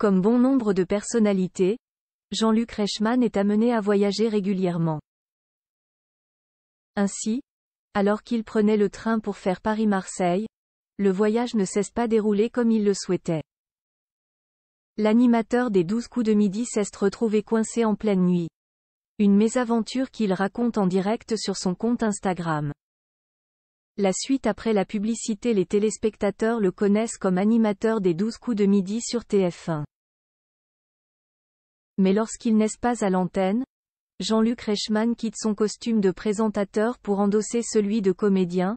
Comme bon nombre de personnalités, Jean-Luc Reichmann est amené à voyager régulièrement. Ainsi, alors qu'il prenait le train pour faire Paris-Marseille, le voyage ne cesse pas dérouler comme il le souhaitait. L'animateur des 12 coups de midi s'est retrouvé coincé en pleine nuit. Une mésaventure qu'il raconte en direct sur son compte Instagram. La suite après la publicité Les téléspectateurs le connaissent comme animateur des 12 coups de midi sur TF1. Mais lorsqu'il n'est pas à l'antenne, Jean-Luc Reichmann quitte son costume de présentateur pour endosser celui de comédien,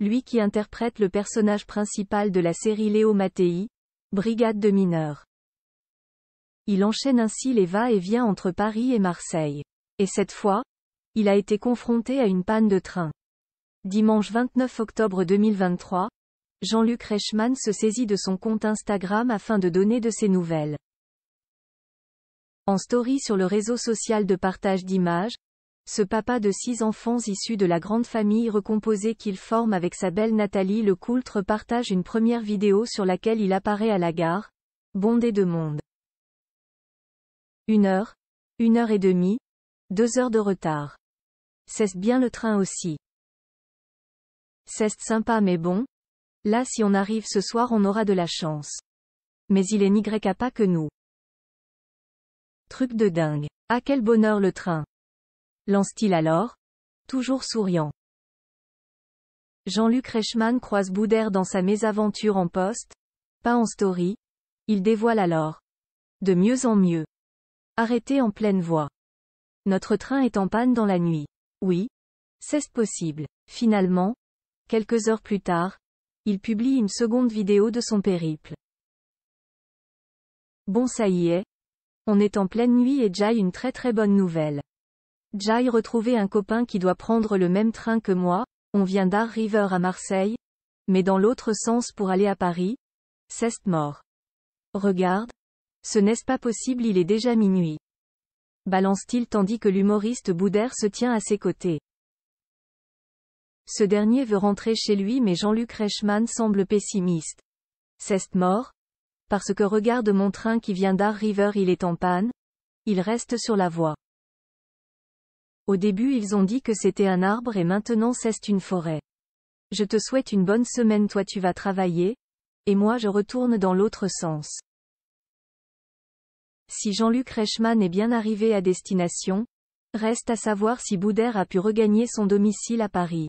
lui qui interprète le personnage principal de la série Léo Mattei, Brigade de mineurs. Il enchaîne ainsi les va-et-vient entre Paris et Marseille. Et cette fois, il a été confronté à une panne de train. Dimanche 29 octobre 2023, Jean-Luc Reichmann se saisit de son compte Instagram afin de donner de ses nouvelles. En story sur le réseau social de partage d'images, ce papa de six enfants issus de la grande famille recomposée qu'il forme avec sa belle Nathalie Lecoultre partage une première vidéo sur laquelle il apparaît à la gare, bondé de monde. Une heure, une heure et demie, deux heures de retard. Cesse bien le train aussi. C'est sympa mais bon. Là si on arrive ce soir on aura de la chance. Mais il est n'y pas que nous. Truc de dingue. À quel bonheur le train. Lance-t-il alors Toujours souriant. Jean-Luc Reichmann croise Boudère dans sa mésaventure en poste. Pas en story. Il dévoile alors. De mieux en mieux. Arrêté en pleine voie. Notre train est en panne dans la nuit. Oui. C'est possible. Finalement, Quelques heures plus tard, il publie une seconde vidéo de son périple. Bon ça y est. On est en pleine nuit et Jai une très très bonne nouvelle. Jai retrouvé un copain qui doit prendre le même train que moi, on vient d'Arriver River à Marseille, mais dans l'autre sens pour aller à Paris. C'est mort. Regarde. Ce n'est pas possible il est déjà minuit. Balance-t-il tandis que l'humoriste Boudère se tient à ses côtés. Ce dernier veut rentrer chez lui mais Jean-Luc Reichmann semble pessimiste. C'est mort Parce que regarde mon train qui vient d'Ar River il est en panne Il reste sur la voie. Au début ils ont dit que c'était un arbre et maintenant c'est une forêt. Je te souhaite une bonne semaine toi tu vas travailler Et moi je retourne dans l'autre sens. Si Jean-Luc Reichmann est bien arrivé à destination, reste à savoir si Boudère a pu regagner son domicile à Paris.